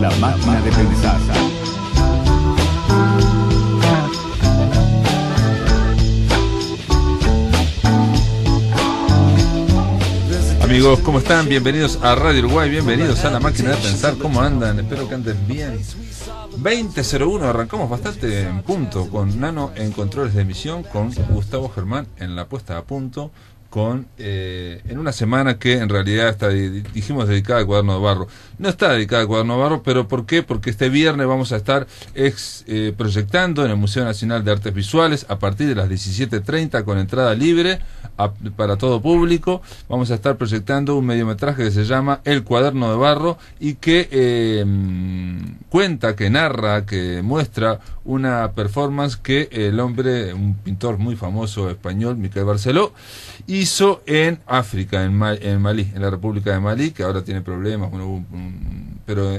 La máquina de pensar. Amigos, ¿cómo están? Bienvenidos a Radio Uruguay, bienvenidos a la máquina de pensar. ¿Cómo andan? Espero que anden bien. 20.01, arrancamos bastante en punto con Nano en controles de emisión, con Gustavo Germán en la puesta a punto, con eh, en una semana que en realidad está, dijimos dedicada al cuaderno de barro no está dedicada al Cuaderno Barro, pero ¿por qué? Porque este viernes vamos a estar eh, proyectando en el Museo Nacional de Artes Visuales a partir de las 17.30 con entrada libre para todo público. Vamos a estar proyectando un mediometraje que se llama El Cuaderno de Barro y que eh, cuenta, que narra, que muestra una performance que el hombre, un pintor muy famoso español, Miquel Barceló, hizo en África, en, Malí, en la República de Malí, que ahora tiene problemas, un pero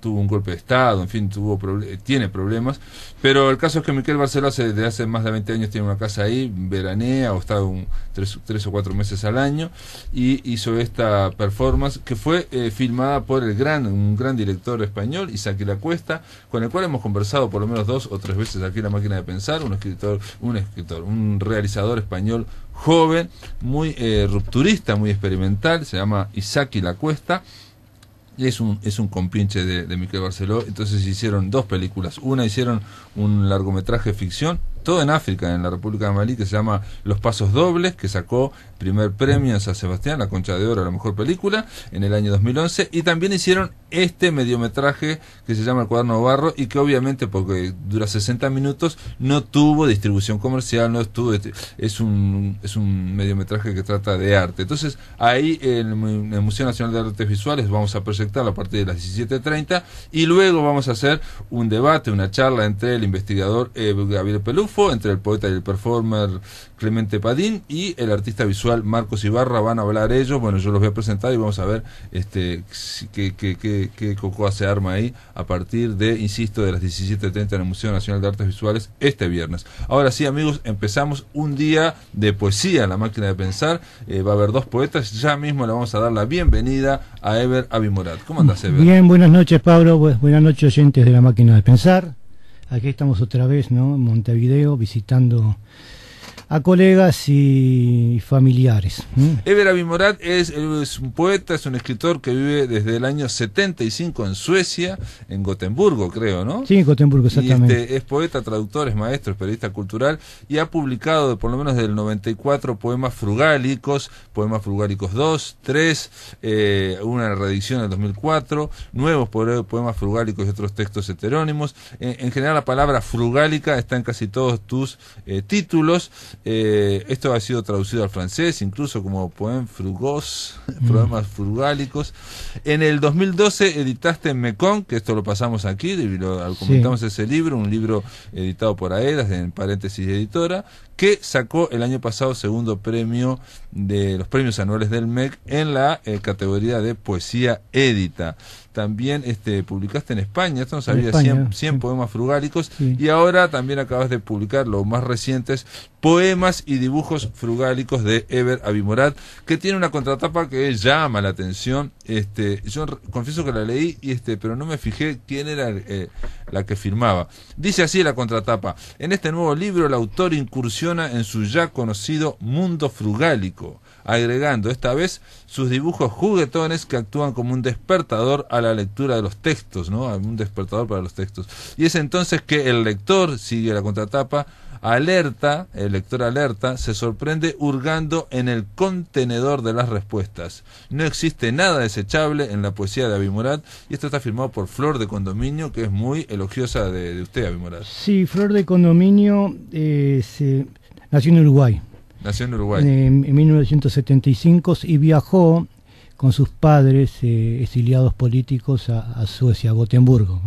tuvo un golpe de Estado, en fin, tuvo tiene problemas. Pero el caso es que Miquel Barceló hace, desde hace más de 20 años tiene una casa ahí, veranea o está un, tres, o cuatro meses al año y hizo esta performance que fue eh, filmada por el gran, un gran director español, Isaac La Cuesta, con el cual hemos conversado por lo menos dos o tres veces aquí en la máquina de pensar, un escritor, un escritor, un realizador español joven, muy eh, rupturista, muy experimental, se llama Isaac La Cuesta y es un, es un compinche de, Miquel Barceló. Entonces hicieron dos películas. Una hicieron un largometraje ficción, todo en África, en la República de Malí, que se llama Los Pasos Dobles, que sacó primer premio en San Sebastián, la Concha de Oro, la mejor película, en el año 2011. Y también hicieron este mediometraje que se llama El cuaderno barro y que obviamente porque dura 60 minutos no tuvo distribución comercial, no estuvo este, es un es un mediometraje que trata de arte. Entonces, ahí en el Museo Nacional de Artes Visuales vamos a proyectar a partir de las 17:30 y luego vamos a hacer un debate, una charla entre el investigador eh, Gabriel Pelufo, entre el poeta y el performer Clemente Padín y el artista visual Marcos Ibarra van a hablar ellos. Bueno, yo los voy a presentar y vamos a ver este qué, qué, hace arma ahí a partir de, insisto, de las 17.30 en el Museo Nacional de Artes Visuales este viernes. Ahora sí, amigos, empezamos un día de poesía, En la máquina de pensar. Eh, va a haber dos poetas. Ya mismo le vamos a dar la bienvenida a Ever Abimorat. ¿Cómo andas, Ever? Bien, buenas noches, Pablo. Buenas noches, oyentes de la máquina de pensar. Aquí estamos otra vez, ¿no? En Montevideo, visitando a colegas y familiares. Ever Abimorat es, es un poeta, es un escritor que vive desde el año 75 en Suecia, en Gotemburgo, creo, ¿no? Sí, Gotemburgo, este exactamente. es poeta, traductor, es maestro, es periodista cultural y ha publicado por lo menos del 94 poemas frugálicos, poemas frugálicos 2, 3, eh, una reedición en 2004, nuevos poemas frugálicos y otros textos heterónimos. Eh, en, general, la palabra frugálica está en casi todos tus eh, títulos. Eh, esto ha sido traducido al francés, incluso como poem frugos, problemas frugálicos. En el 2012 editaste Mekong, que esto lo pasamos aquí, lo, comentamos ese libro, un libro editado por Aedas, en paréntesis editora, que sacó el año pasado segundo premio de los premios anuales del MEC en la eh, categoría de poesía edita también este, publicaste en España, esto no sabía, 100, poemas frugálicos, y ahora también acabas de publicar los más recientes, Poemas y dibujos frugálicos de Ever Abimorad, que tiene una contratapa que llama la atención. Este, yo confieso que la leí, y este, pero no me fijé quién era eh, la que firmaba. Dice así la contratapa, en este nuevo libro el autor incursiona en su ya conocido mundo frugálico agregando esta vez sus dibujos juguetones que actúan como un despertador a la lectura de los textos, ¿no? Un despertador para los textos. Y es entonces que el lector sigue la contratapa alerta, el lector alerta, se sorprende hurgando en el contenedor de las respuestas. No existe nada desechable en la poesía de Abimorat, y esto está firmado por Flor de Condominio, que es muy elogiosa de, usted, Abimorat. Sí, Flor de Condominio eh, se, nació en Uruguay. Nació en Uruguay. Eh, en 1975 y viajó con sus padres eh, exiliados políticos a, Suecia, a Gotemburgo.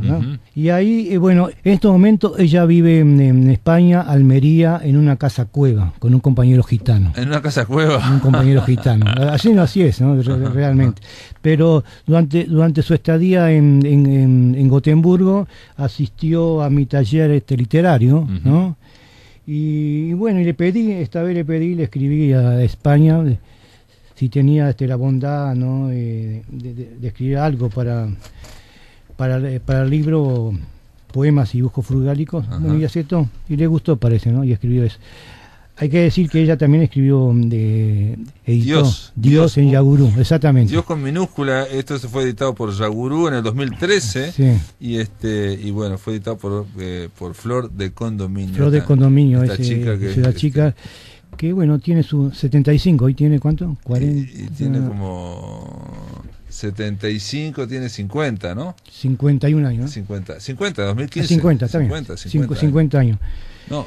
Y ahí, eh, bueno, en estos momentos ella vive en, España, Almería, en una casa cueva, con un compañero gitano. ¿En una casa cueva? Con un compañero gitano. Así no, así es, ¿no? realmente. Pero durante, durante su estadía en, en, en Gotemburgo asistió a mi taller este literario, ¿no? Y, bueno, y le pedí, esta vez le pedí, le escribí a España si tenía este, la bondad ¿no? de, escribir algo para, para, el libro Poemas y Dibujos Frugálicos. y y le gustó, parece, ¿no? y escribió eso. Hay que decir que ella también escribió mm, de editó, Dios, Dios, en Yagurú, exactamente. Dios con minúscula, esto se fue editado por Yagurú en el 2013 sí. y este y bueno, fue editado por, eh, por Flor de Condominio. Flor de Condominio, esa chica que, la este, chica que bueno, tiene su 75 y tiene cuánto? 40 y, tiene como 75 tiene 50, ¿no? 51 años. 50, 50, 2015. 50, está 50, bien. 50, años. No,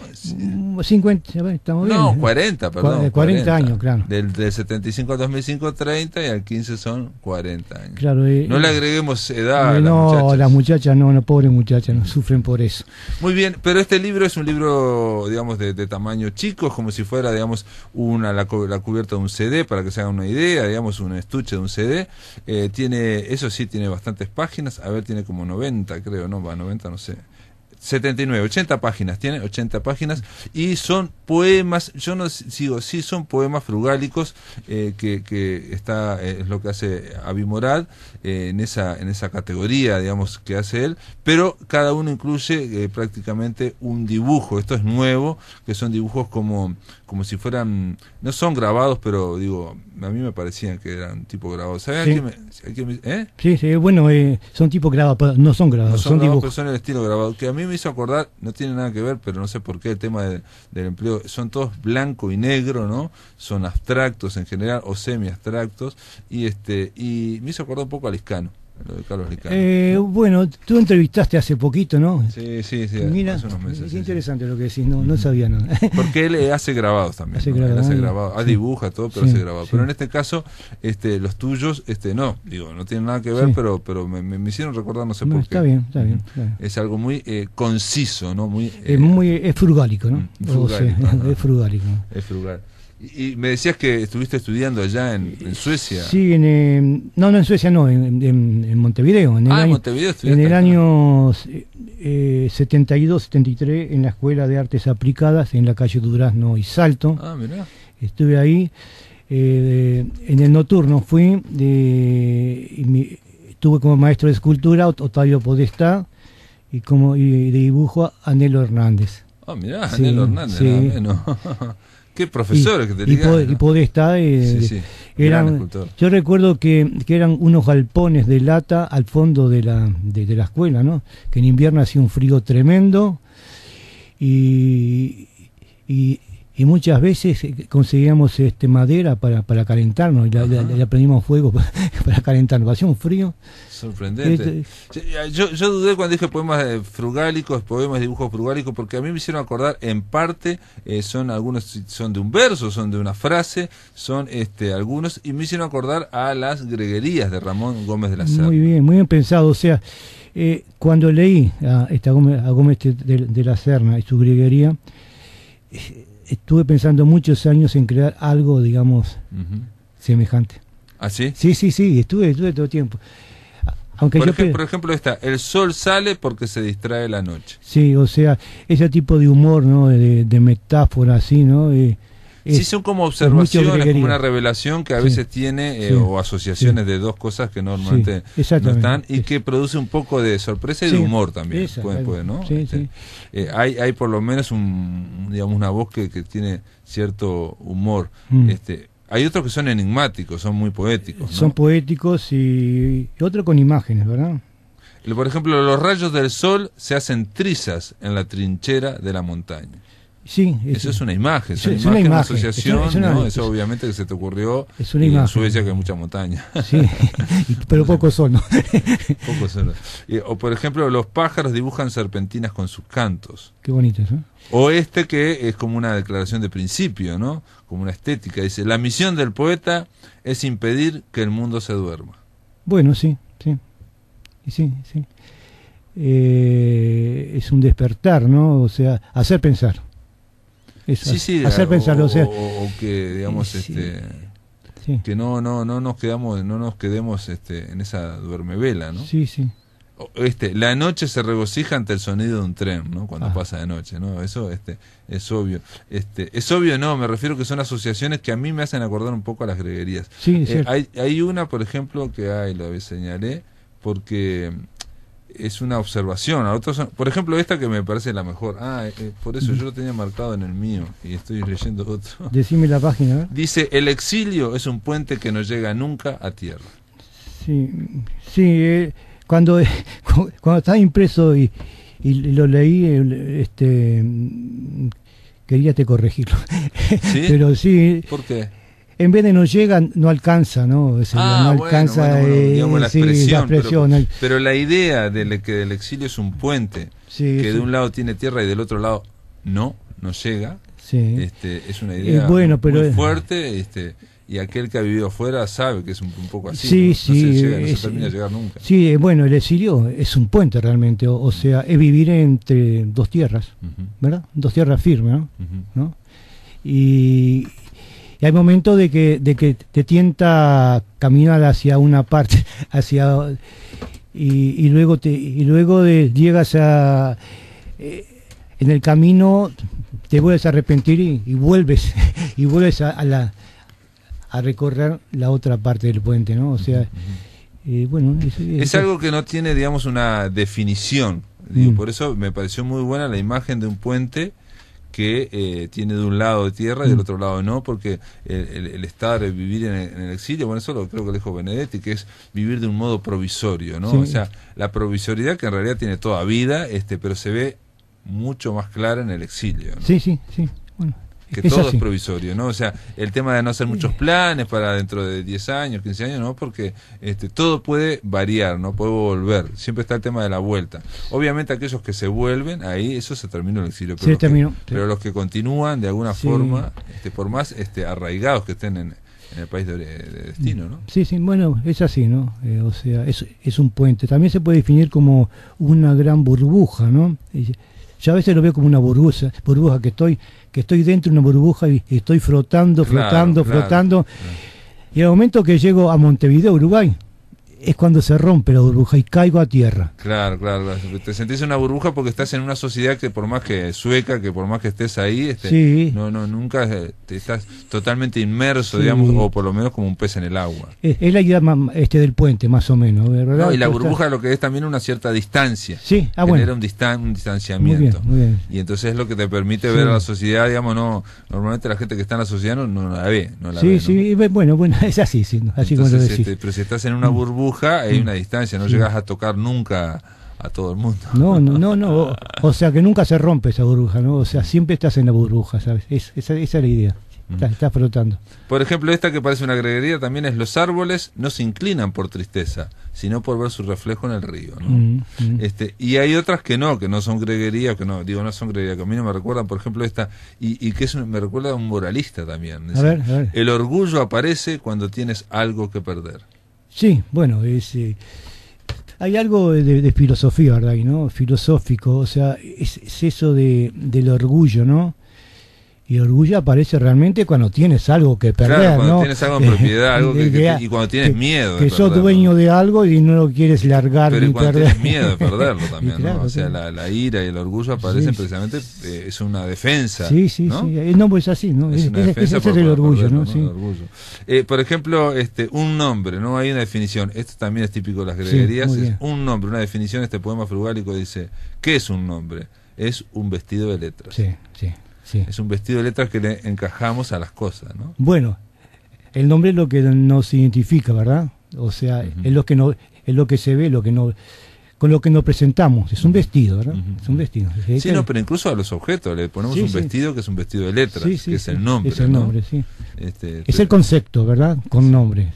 50, eh, mm, estamos bien. No, 40, perdón. 40, 40 años, claro. Del, del, 75 al 2005, 30 y al 15 son 40 años. Eh, no le agreguemos edad. a eh, las no, las muchachas no, las pobres muchachas no sufren por eso. Muy bien, pero este libro es un libro, digamos, de, tamaño chico, como si fuera, digamos, una la, cubierta de un CD, para que se hagan una idea, digamos, un estuche de un CD. tiene, eso sí, tiene bastantes páginas. A ver, tiene como 90, creo, ¿no? Va, 90, no sé. 79, 80 páginas, tiene 80 páginas y son poemas, yo no sigo, sí son poemas frugálicos eh, que, está, eh, es lo que hace Abimoral eh, en, esa, en esa categoría, digamos, que hace él, pero cada uno incluye prácticamente un dibujo, esto es nuevo, que son dibujos como, como si fueran, no son grabados, pero digo, a mí me parecían que eran tipo grabados. ¿Sabes? Sí. sí, bueno, son tipo grabados, no son grabados, son, dibujos son el estilo grabado, que a mí me me hizo acordar, no tiene nada que ver, pero no sé por qué el tema del empleo, son todos blanco y negro, ¿no? Son abstractos en general o semi-abstractos, y, este, y me hizo acordar un poco a Liscano. Lo eh, bueno, tú entrevistaste hace poquito, ¿no? Sí, sí, sí. Mira, hace unos meses. interesante lo que decís, no, no sabía nada. Porque él eh, hace grabados también. Hace, grabados, hace ¿eh? grabado, ah, dibuja todo, pero hace grabado. Pero en este caso, este, los tuyos, este, no, digo, no tienen nada que ver, pero, pero me, hicieron recordar, no sé por está qué. está bien, está bien. Es algo muy conciso, ¿no? Muy, es muy, frugálico, ¿no? Mm, es frugálico. Es frugal. Y me decías que estuviste estudiando allá en, Suecia. Sí, en, em, no, no en Suecia, no, en, en Montevideo. En el ah, año, Montevideo En el año eh, 72, 73, en la Escuela de Artes Aplicadas, en la calle Durazno y Salto. Ah, mira Estuve ahí. Eh, en el nocturno fui, y mi, tuve como maestro de escultura Otavio Podestá y como y de dibujo Anelo Hernández. Ah, mira Anelo Hernández, sí. Qué profesores que Y, Podesta. Eh, yo recuerdo que, eran unos galpones de lata al fondo de la, de, la escuela, ¿no? Que en invierno hacía un frío tremendo. y y muchas veces eh, conseguíamos este, madera para, para calentarnos, y la, prendíamos fuego para calentarnos, hacía un frío. Sorprendente. Este, eh, yo, yo, dudé cuando dije poemas eh, frugálicos, poemas, dibujos frugálicos, porque a mí me hicieron acordar, en parte, son algunos son de un verso, son de una frase, son este algunos, y me hicieron acordar a las greguerías de Ramón Gómez de la Serna Muy bien, muy bien pensado, o sea... cuando leí a, Gómez, de, la Serna y su greguería, estuve pensando muchos años en crear algo, digamos, semejante. ¿Ah, sí? Sí, sí, sí, estuve, estuve todo el tiempo. Aunque por, ejemplo, está el sol sale porque se distrae la noche. Sí, o sea, ese tipo de humor, ¿no? De, de metáfora así, ¿no? Eh, sí, son como observaciones, como una revelación que a veces tiene, eh, o asociaciones de dos cosas que normalmente no están, y que produce un poco de sorpresa y de humor también. puede pues, ¿no? Este, eh, hay, hay por lo menos un, digamos, una voz que, tiene cierto humor. Mm. Este, hay otros que son enigmáticos, son muy poéticos. Son poéticos y, y otro con imágenes, ¿verdad? Por ejemplo, los rayos del sol se hacen trizas en la trinchera de la montaña eso es una imagen, es, una, asociación, Eso obviamente que se te ocurrió es una en Suecia que hay mucha montaña. pero pocos son. son. O por ejemplo, los pájaros dibujan serpentinas con sus cantos. Qué bonito O este que es como una declaración de principio, ¿no? Como una estética. Dice, la misión del poeta es impedir que el mundo se duerma. Bueno, sí, sí. Sí, sí. Eh, es un despertar, ¿no? O sea, hacer pensar sí, sí, hacer o, O, que, digamos, este, que no, no, no nos quedamos, no nos quedemos este, en esa duermevela, ¿no? Sí, sí. Este, la noche se regocija ante el sonido de un tren, ¿no? Cuando ah. pasa de noche, ¿no? Eso este, es obvio. Este, es obvio, no, me refiero que son asociaciones que a mí me hacen acordar un poco a las greguerías. Eh, hay, hay, una, por ejemplo, que hay, la señalé, porque es una observación. A otros, por ejemplo, esta que me parece la mejor. Ah, eh, eh, por eso yo lo tenía marcado en el mío y estoy leyendo otro. Decime la página. Dice, el exilio es un puente que no llega nunca a tierra. Sí, sí eh, cuando, cuando estaba impreso y, lo leí, este, mm, quería te corregirlo. ¿Sí? Pero sí. ¿Por qué? en vez de no llegan, no alcanza, ¿no? no alcanza la expresión. pero, la idea de e, que el exilio es un puente, que de un lado tiene tierra y del otro lado no, no llega. Este, es una idea muy fuerte. Este, y aquel que ha vivido afuera sabe que es un, poco así. Sí, ¿no? sí. se, no termina de llegar nunca. Sí, eh, bueno, el exilio es un puente realmente, o, sea, es vivir entre dos tierras, ¿verdad? Dos tierras firmes, ¿no? Y, y hay momentos de que, de que te tienta caminar hacia una parte, hacia y, luego te, y luego de, llegas a eh, en el camino te vuelves a arrepentir y, vuelves y vuelves a, la a recorrer la otra parte del puente, ¿no? O sea, eh, bueno, es algo que no tiene, digamos, una definición. Digo, mm. Por eso me pareció muy buena la imagen de un puente que eh, tiene de un lado de tierra y del mm. otro lado no, porque el, el, estar, el vivir en el, exilio, bueno, eso lo creo que dijo Benedetti, que es vivir de un modo provisorio, ¿no? O sea, la provisoriedad que en realidad tiene toda vida, este, pero se ve mucho más clara en el exilio. Sí, sí, sí. Bueno que todo es provisorio, ¿no? O sea, el tema de no hacer muchos planes para dentro de 10 años, 15 años, ¿no? Porque este, todo puede variar, ¿no? Puede volver. Siempre está el tema de la vuelta. Obviamente aquellos que se vuelven, ahí eso se terminó el exilio. Pero, sí, los, terminó, pero los que continúan de alguna forma, este, por más este, arraigados que estén en, el país de, destino, ¿no? Sí, sí, bueno, es así, ¿no? Eh, o sea, es, es un puente. También se puede definir como una gran burbuja, ¿no? Yo a veces lo veo como una burbuja, burbuja que estoy, que estoy dentro de una burbuja y estoy frotando, frotando, flotando. frotando. Y al momento que llego a Montevideo, Uruguay, es cuando se rompe la burbuja y caigo a tierra. Claro, claro, Te sentís una burbuja porque estás en una sociedad que por más que sueca, que por más que estés ahí, este, no, no, nunca eh, estás totalmente inmerso, digamos, o por lo menos como un pez en el agua. Es, la idea este del puente, más o menos, ¿verdad? y la burbuja lo que es también una cierta distancia. Sí, ah, Genera un, distanciamiento. Y entonces es lo que te permite ver a la sociedad, digamos, no, normalmente la gente que está en la sociedad no, la ve, no la ve, Sí, bueno, bueno, es así, como este, pero si estás en una burbuja hay una distancia, no llegas a tocar nunca a todo el mundo. No, no, no, no. O, sea que nunca se rompe esa burbuja, ¿no? O sea, siempre estás en la burbuja, ¿sabes? esa, es la idea. Mm. Estás, flotando. Por ejemplo, esta que parece una greguería también es los árboles no se inclinan por tristeza, sino por ver su reflejo en el río. ¿no? Mm, mm. Este, y hay otras que no, que no son greguería, que no, digo, no son greguería, que a mí no me recuerdan, por ejemplo, esta, y, que es me recuerda a un moralista también. a ver, a ver. El orgullo aparece cuando tienes algo que perder. Sí, bueno, es, eh, hay algo de, filosofía, ¿verdad? ¿no? Filosófico, o sea, es, es eso de, del orgullo, ¿no? y orgullo aparece realmente cuando tienes algo que perder, cuando tienes algo en propiedad, algo que, y cuando tienes miedo. Que sos dueño de algo y no lo quieres largar Pero ni cuando tienes miedo de perderlo también, ¿no? O sea, la, ira y el orgullo aparecen precisamente, eh, es una defensa. Sí, sí, sí. No, es así, ¿no? Es, una defensa orgullo, ¿no? por ejemplo, este, un nombre, ¿no? Hay una definición, esto también es típico de las greguerías, es un nombre, una definición, este poema frugálico dice, ¿qué es un nombre? Es un vestido de letras. Sí, sí. Es un vestido de letras que le encajamos a las cosas, ¿no? Bueno, el nombre es lo que nos identifica, ¿verdad? O sea, es lo que no, es lo que se ve, lo que no, con lo que nos presentamos. Es un vestido, ¿verdad? Es un vestido. Sí, pero incluso a los objetos le ponemos un vestido que es un vestido de letras, que es el nombre. Es el nombre, sí. Este, es el concepto, ¿verdad? Con nombre,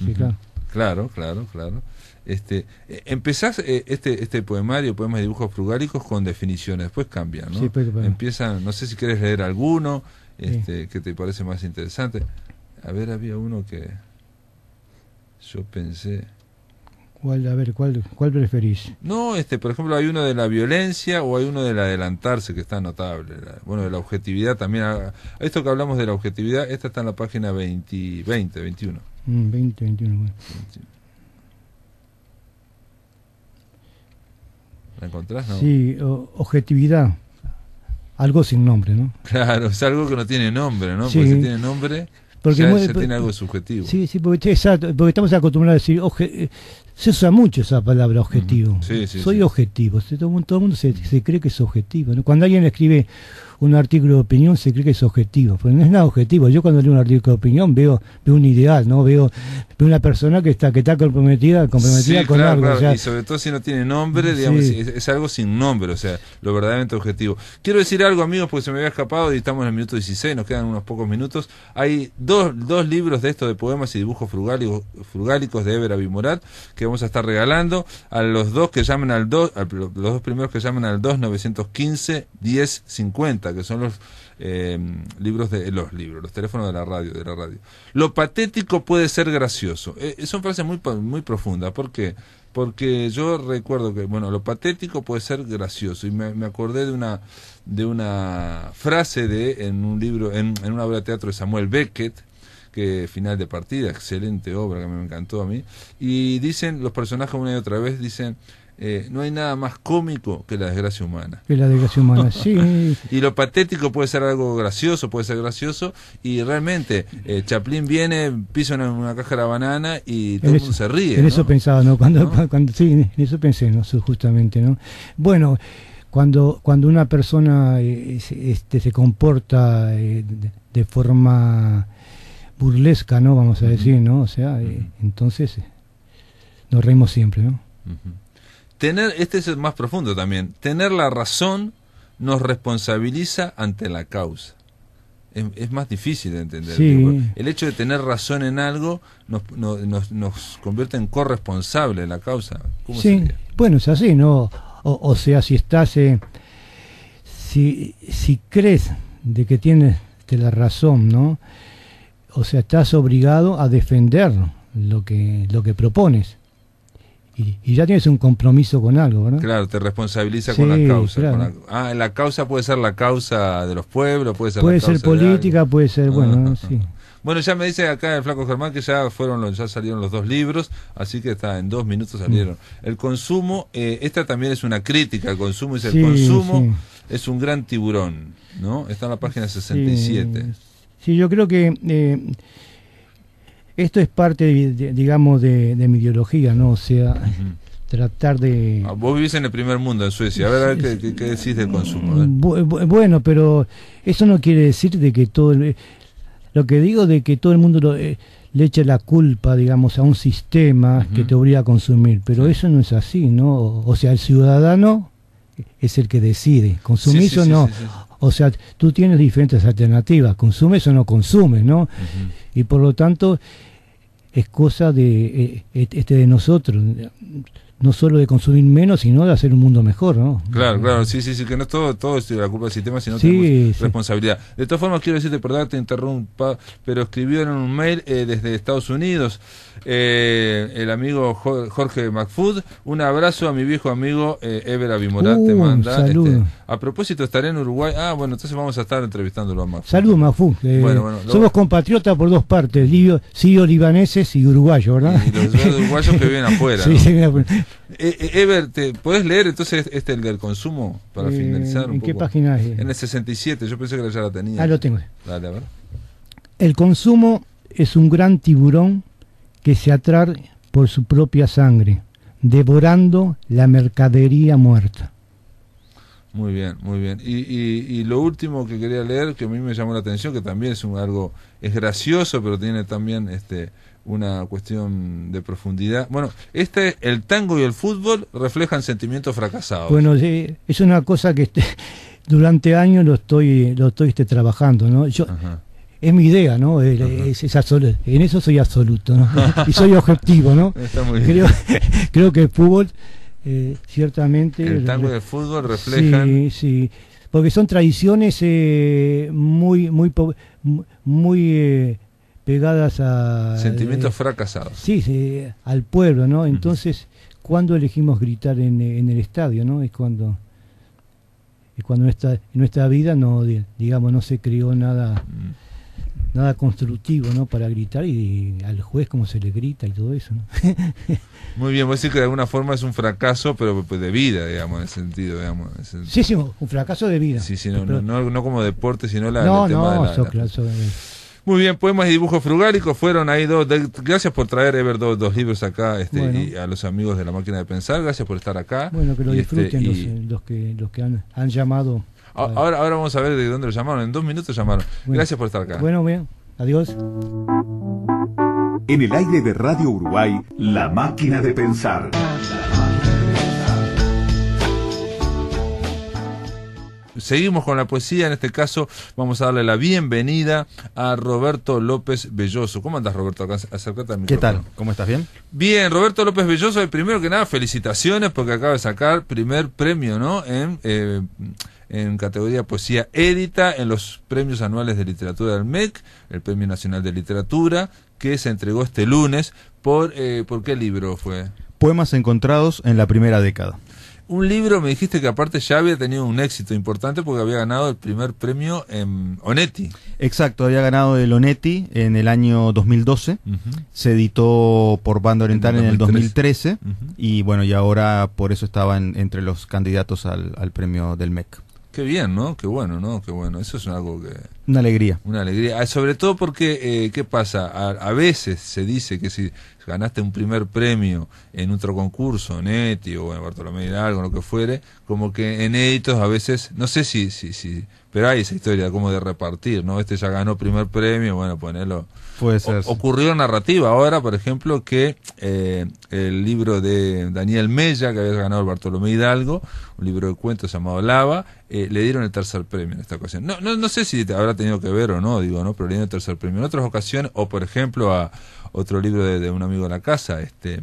Claro, claro, claro. Este, eh, empezás eh, este, este poemario, poemas de dibujos frugálicos con definiciones, después cambian, ¿no? Empiezan, no sé si quieres leer alguno este, que te parece más interesante. A ver, había uno que yo pensé... ¿Cuál, a ver, cuál, cuál preferís? No, este, por ejemplo, hay uno de la violencia o hay uno del adelantarse que está notable. bueno, de la objetividad también. Ah, esto que hablamos de la objetividad, esta está en la página 20, 21. 20, ¿La encontrás? Sí, objetividad. Algo sin nombre, ¿no? Claro, es algo que no tiene nombre, ¿no? Porque si tiene nombre, porque tiene algo subjetivo. Sí, sí, porque, estamos acostumbrados a decir, eh, se usa mucho esa palabra objetivo. Mm. Soy objetivo, todo, el mundo se, cree que es objetivo. Cuando alguien escribe un artículo de opinión se cree que es objetivo, pero no es nada objetivo. Yo cuando leo un artículo de opinión veo, veo un ideal, no veo, una persona que está que está comprometida, comprometida con algo. y sobre todo si no tiene nombre, es, algo sin nombre, o sea, lo verdaderamente objetivo. Quiero decir algo, amigos, porque se me había escapado y estamos en el minuto 16, nos quedan unos pocos minutos. Hay dos, dos libros de esto de poemas y dibujos frugálicos, frugálicos de Ever Bimorat que vamos a estar regalando a los dos que llamen al, dos los dos primeros que llaman al 2915 1050 que son los eh, libros de los libros, los teléfonos de la radio, de la radio. Lo patético puede ser gracioso. Es eh, son frases muy muy profundas, ¿por qué? Porque yo recuerdo que bueno, lo patético puede ser gracioso y me, acordé de una de una frase de en un libro en, en una obra de teatro de Samuel Beckett que final de partida, excelente obra que me encantó a mí. Y dicen los personajes una y otra vez, dicen, eh, no hay nada más cómico que la desgracia humana. Que la desgracia humana, sí. y lo patético puede ser algo gracioso, puede ser gracioso. Y realmente, eh, Chaplin viene, pisa una, una caja de la banana y todo el mundo se ríe. En eso pensaba, ¿no? Cuando, Cuando, sí, en eso pensé, ¿no? Justamente, ¿no? Bueno. Cuando, cuando una persona eh, se, este, se comporta de, forma burlesca, ¿no? Vamos a decir, ¿no? O sea, entonces nos reímos siempre, ¿no? Tener, este es el más profundo también, tener la razón nos responsabiliza ante la causa. Es, más difícil de entender. El hecho de tener razón en algo nos, nos nos, nos convierte en corresponsable de la causa. sí. Bueno, es así, ¿no? O, sea, si estás, eh, si, si crees de que tienes la razón, ¿no? O sea, estás obligado a defender lo que, lo que propones y, ya tienes un compromiso con algo, ¿no? Claro, te responsabiliza con la causa. la, ah, la causa puede ser la causa de los pueblos, puede ser Puede ser política, puede ser, bueno, ah, sí. Ah. Bueno, ya me dice acá el flaco Germán que ya fueron los, ya salieron los dos libros, así que está en dos minutos salieron. Mm. El consumo, eh, esta también es una crítica al consumo, es el consumo es un gran tiburón, ¿no? Está en la página 67. Sí, yo creo que eh, esto es parte, digamos, de, mi ideología, ¿no? O sea, tratar de... Ah, vos vivís en el primer mundo, en Suecia. A ver, qué, decís del consumo. Bueno, pero eso no quiere decir de que todo... El, lo que digo de que todo el mundo eh, le eche la culpa, digamos, a un sistema que te obliga a consumir. Pero eso no es así, ¿no? O, sea, el ciudadano es el que decide, Consumir o no. O sea, tú tienes diferentes alternativas, consumes o no consumes, ¿no? Y por lo tanto, es cosa de, eh, este, de nosotros no solo de consumir menos, sino de hacer un mundo mejor, ¿no? Claro, claro, sí, sí, sí, que no todo, todo es la culpa del sistema, sino tenemos responsabilidad. De todas formas, quiero decirte, perdón, te interrumpa, pero escribieron un mail eh, desde Estados Unidos, eh, el amigo Jorge McFood, un abrazo a mi viejo amigo eh, Ever te uh, manda. Este, a propósito, estaré en Uruguay, ah, bueno, entonces vamos a estar entrevistándolo a McFood. Saludos, McFood. Eh, somos compatriotas por dos partes, libio, libaneses y uruguayos, ¿verdad? Y los uruguayos que viven afuera. sí, eh, eh, Ever, ¿te leer entonces este el del consumo para eh, finalizar? ¿En qué página es? En el 67, yo pensé que ya la tenía. Ah, lo tengo. Dale, a ver. El consumo es un gran tiburón que se atrae por su propia sangre, devorando la mercadería muerta. Muy bien, muy bien. Y, y, lo último que quería leer, que a mí me llamó la atención, que también es un algo, es gracioso, pero tiene también este una cuestión de profundidad. Bueno, este, el tango y el fútbol reflejan sentimientos fracasados. Bueno, es una cosa que este, durante años lo estoy, lo estoy este, trabajando, ¿no? Yo, es mi idea, ¿no? es, en eso soy absoluto, y soy objetivo, ¿no? Creo, que el fútbol, eh, ciertamente... El tango y el fútbol reflejan... Sí, sí porque son tradiciones eh, muy muy muy eh, pegadas a... Sentimientos eh, fracasados. Sí, al pueblo, ¿no? Entonces, cuando ¿cuándo elegimos gritar en, el estadio, ¿no? Es cuando, es cuando nuestra, nuestra vida no, digamos, no se creó nada... Mm. nada constructivo, ¿no? Para gritar y, al juez como se le grita y todo eso, ¿no? Muy bien, voy a decir que de alguna forma es un fracaso, pero pues, de vida, digamos, en el sentido, digamos. Sí, sí, un fracaso de vida. Sí, sí, no, como deporte, sino la, no, el tema de la... Muy bien, poemas y dibujos frugálicos fueron ahí dos. gracias por traer, Ever, dos, libros acá este, y a los amigos de la máquina de pensar. Gracias por estar acá. Bueno, que lo disfruten este, eh, los, que, han, llamado. Ahora, ahora vamos a ver de dónde lo llamaron. En dos minutos llamaron. gracias por estar acá. Bueno, bien. Adiós. En el aire de Radio Uruguay, la máquina de pensar. seguimos con la poesía. En este caso, vamos a darle la bienvenida a Roberto López Belloso. ¿Cómo andas, Roberto? Acércate al ¿Qué tal? ¿Cómo estás? ¿Bien? Bien, Roberto López Belloso, eh, primero que nada, felicitaciones porque acaba de sacar primer premio, ¿no? En. Eh, en categoría poesía édita en los premios anuales de literatura del MEC, el Premio Nacional de Literatura, que se entregó este lunes. ¿Por, eh, ¿por qué libro fue? Poemas encontrados en la primera década. Un libro, me dijiste que aparte ya había tenido un éxito importante porque había ganado el primer premio en Onetti. Exacto, había ganado el Onetti en el año 2012. Se editó por Banda Oriental en, el 2013. Y bueno, y ahora por eso estaba entre los candidatos al, al premio del MEC. Qué bien, ¿no? Qué bueno, ¿no? Qué bueno. Eso es algo que una alegría. Una alegría. Ah, sobre todo porque, eh, ¿qué pasa? A, veces se dice que si ganaste un primer premio en otro concurso, en o en Bartolomé Hidalgo, lo que fuere, como que en editos a veces, no sé si, si, si, pero hay esa historia como de repartir, ¿no? Este ya ganó primer premio, bueno, ponerlo. Puede ser. ocurrió narrativa ahora, por ejemplo, que eh, el libro de Daniel Mella, que había ganado el Bartolomé Hidalgo, un libro de cuentos llamado Lava, eh, le dieron el tercer premio en esta ocasión. No, no, no sé si tenido que ver o no, digo, ¿no? Pero el tercer premio. En otras ocasiones, o por ejemplo, a otro libro de, un amigo de la casa, este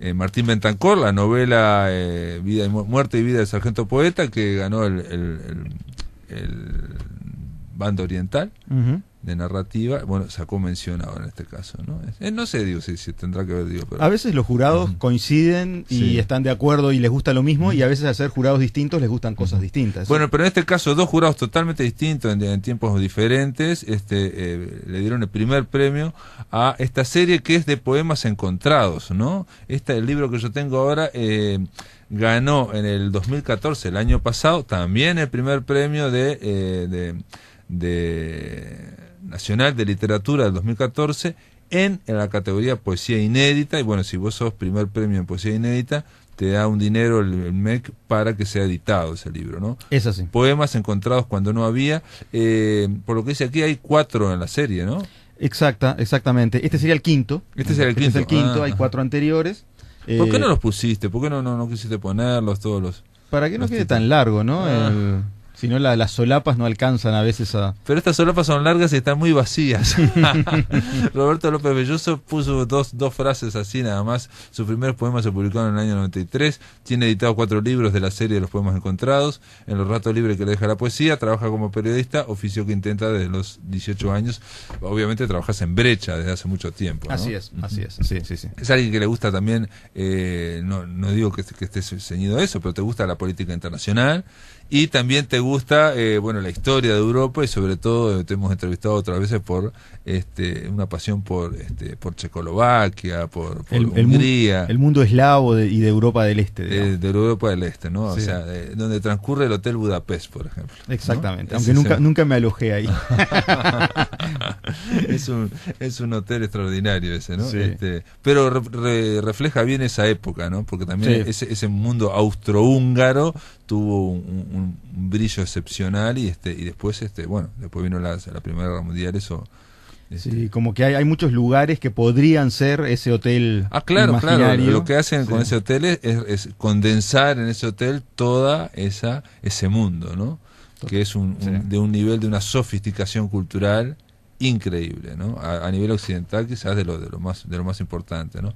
eh, Martín Bentancor, la novela eh, Vida Muerte y Vida del Sargento Poeta, que ganó el, el, el, Bando Oriental de narrativa, bueno, sacó mencionado en este caso, ¿no? Eh, no sé, si, tendrá que ver, digo, pero... A veces los jurados coinciden y están de acuerdo y les gusta lo mismo, y a veces al ser jurados distintos les gustan cosas distintas. Bueno, pero en este caso dos jurados totalmente distintos, en, tiempos diferentes, este, eh, le dieron el primer premio a esta serie que es de poemas encontrados, ¿no? Este, el libro que yo tengo ahora... Eh, ganó en el 2014, el año pasado, también el primer premio de, de Nacional de Literatura del 2014 en, en, la categoría Poesía Inédita. Y bueno, si vos sos primer premio en Poesía Inédita, te da un dinero el, MEC para que sea editado ese libro, ¿no? Es así. Poemas encontrados cuando no había. Eh, por lo que dice aquí, hay cuatro en la serie, ¿no? Exacta, exactamente. Este sería el quinto. Este sería el quinto. Este es el quinto, hay ah, cuatro anteriores. ¿Por qué eh, no los pusiste? ¿Por qué no, no, quisiste ponerlos todos los...? Para que no quede tan largo, ¿no? Ah. Si no, las solapas no alcanzan a veces a. Pero estas solapas son largas y están muy vacías. Roberto López Belloso puso dos, dos frases así nada más. Su primer poema se publicó en el año 93. Tiene editado cuatro libros de la serie de los poemas encontrados. En los ratos libres que le deja la poesía, trabaja como periodista, oficio que intenta desde los 18 años. Obviamente trabajas en brecha desde hace mucho tiempo. Así es, así es. Sí, sí, sí. Es alguien que le gusta también, eh, no, no digo que, que estés ceñido a eso, pero te gusta la política internacional y también te gusta, eh, bueno, la historia de Europa y sobre todo te hemos entrevistado otras veces por este, una pasión por, este, por Checoslovaquia, por, Hungría. El, mundo eslavo y de Europa del Este. De, Europa del Este, ¿no? O sea, donde transcurre el Hotel Budapest, por ejemplo. Exactamente, aunque nunca, nunca me alojé ahí. es, un, es un hotel extraordinario ese, ¿no? Este, pero refleja bien esa época, ¿no? Porque también ese, ese mundo austrohúngaro tuvo un, brillo excepcional y este y después este bueno después vino la primera guerra mundial eso Sí, este. como que hay, muchos lugares que podrían ser ese hotel. Ah, claro, imaginario. claro. Lo que hacen con ese hotel es, condensar en ese hotel toda esa ese mundo, ¿no? Que es de un nivel de una sofisticación cultural increíble, ¿no? A, nivel occidental quizás de lo de lo más de lo más importante, ¿no?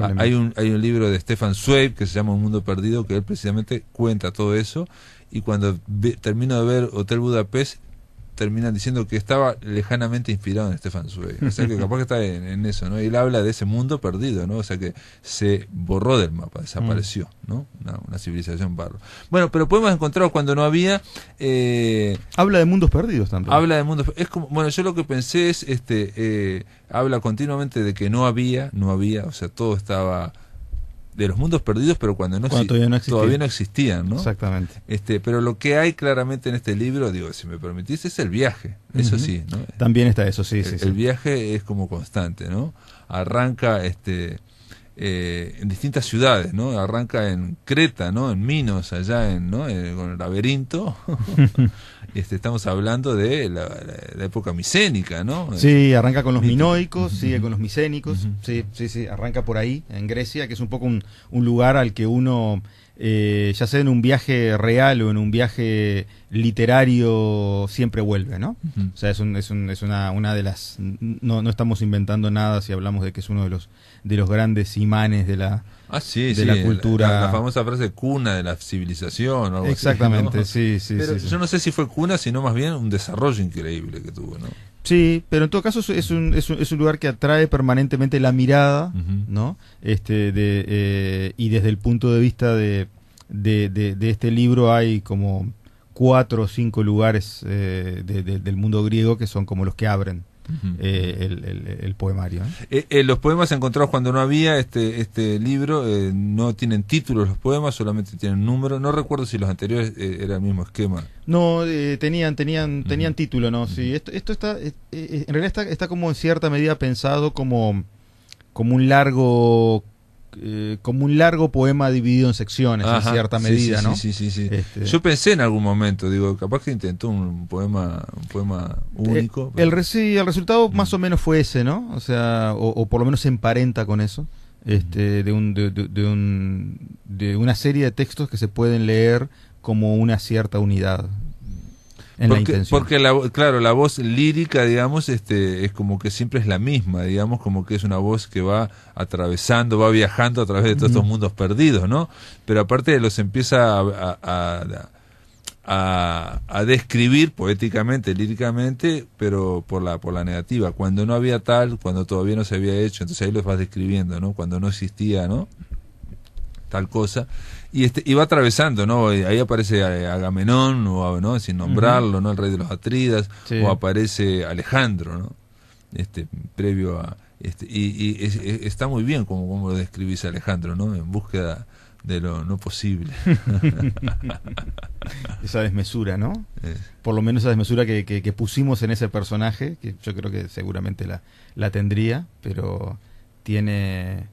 Ah, hay un hay un libro de Stefan Zweig que se llama Un mundo perdido que él precisamente cuenta todo eso y cuando termino de ver Hotel Budapest terminan diciendo que estaba lejanamente inspirado en Stefan Zweig. O sea que capaz que está en, eso, ¿no? Él habla de ese mundo perdido, ¿no? O sea que se borró del mapa, desapareció, mm. ¿no? Una, civilización barro. Bueno, pero podemos encontrar cuando no había. Eh, habla de mundos perdidos también. Habla de mundos. Es como, bueno, yo lo que pensé es, este, eh, habla continuamente de que no había, no había, o sea, todo estaba de los mundos perdidos, pero cuando no, todavía, no existían. todavía no existían, ¿no? Exactamente. Este, pero lo que hay claramente en este libro, digo, si me permitís, es el viaje. Eso sí, ¿no? También está eso, sí, el, sí, sí. El viaje es como constante, ¿no? Arranca este eh, en distintas ciudades, ¿no? Arranca en Creta, ¿no? En Minos, allá en, ¿no? Eh, con el laberinto. este, estamos hablando de la, época micénica, ¿no? Sí, arranca con los minoicos, sigue con los micénicos, sí, sí, sí, arranca por ahí, en Grecia, que es un poco un, lugar al que uno, eh, ya sea en un viaje real o en un viaje literario, siempre vuelve, ¿no? O sea, es, un, es, un, es una, una de las... No, no estamos inventando nada si hablamos de que es uno de los de los grandes imanes de la, ah, de la cultura. La, famosa frase cuna de la civilización. Exactamente, sí, sí. Pero yo no sé si fue cuna, sino más bien un desarrollo increíble que tuvo, Sí, pero en todo caso es un, es un, es un lugar que atrae permanentemente la mirada, ¿no? Este, de, eh, y desde el punto de vista de, este libro hay como cuatro o cinco lugares eh, del mundo griego que son como los que abren eh, el, poemario. Eh, eh, los poemas encontrados cuando no había este, este libro no tienen títulos los poemas, solamente tienen números. No recuerdo si los anteriores era el mismo esquema. No, tenían, tenían, tenían título, ¿no? Sí, esto, esto está, en realidad está, está como en cierta medida pensado como como un largo eh, como un largo poema dividido en secciones, en cierta medida, ¿no? Este, Yo pensé en algún momento, digo, capaz que intentó un poema, un poema eh, único. el, el resultado mm. más o menos fue ese, ¿no? O sea, o, por lo menos se emparenta con eso. Este, mm. de, un, de, un, de una serie de textos que se pueden leer como una cierta unidad porque, claro, la voz lírica, digamos, este, es como que siempre es la misma, digamos, como que es una voz que va atravesando, va viajando a través de todos estos mundos perdidos, ¿no? Pero aparte los empieza a, a, a, a describir poéticamente, líricamente, pero por la, por la negativa. Cuando no había tal, cuando todavía no se había hecho, entonces ahí los vas describiendo, ¿no? Cuando no existía, ¿no? Tal cosa y este va atravesando no eh, ahí aparece eh, Agamenón o no sin nombrarlo no el rey de los Atridas o aparece Alejandro no este previo a este, y, está muy bien como, como lo describís Alejandro no en búsqueda de lo no posible esa desmesura no eh. por lo menos esa desmesura que, pusimos en ese personaje que yo creo que seguramente la, la tendría pero tiene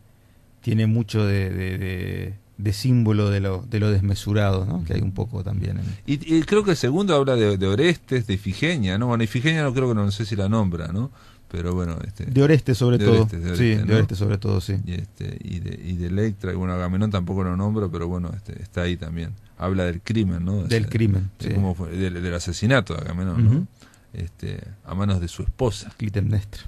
tiene mucho de de símbolo de lo, de lo desmesurado, ¿no? que hay un poco también. En... Y, y, creo que el segundo habla de, Orestes, de Ifigenia, ¿no? Bueno, Ifigenia no creo que no, sé si la nombra, ¿no? Pero bueno, este, de Orestes sobre todo. sí, de Orestes sobre todo, sí. Y, este, y, de, y de Electra, y bueno, Agamenón tampoco lo nombro, pero bueno, este, está ahí también. Habla del crimen, ¿no? del crimen, sí. del, asesinato de Agamenón, ¿no? Este, a manos de su esposa. Clitemnestra.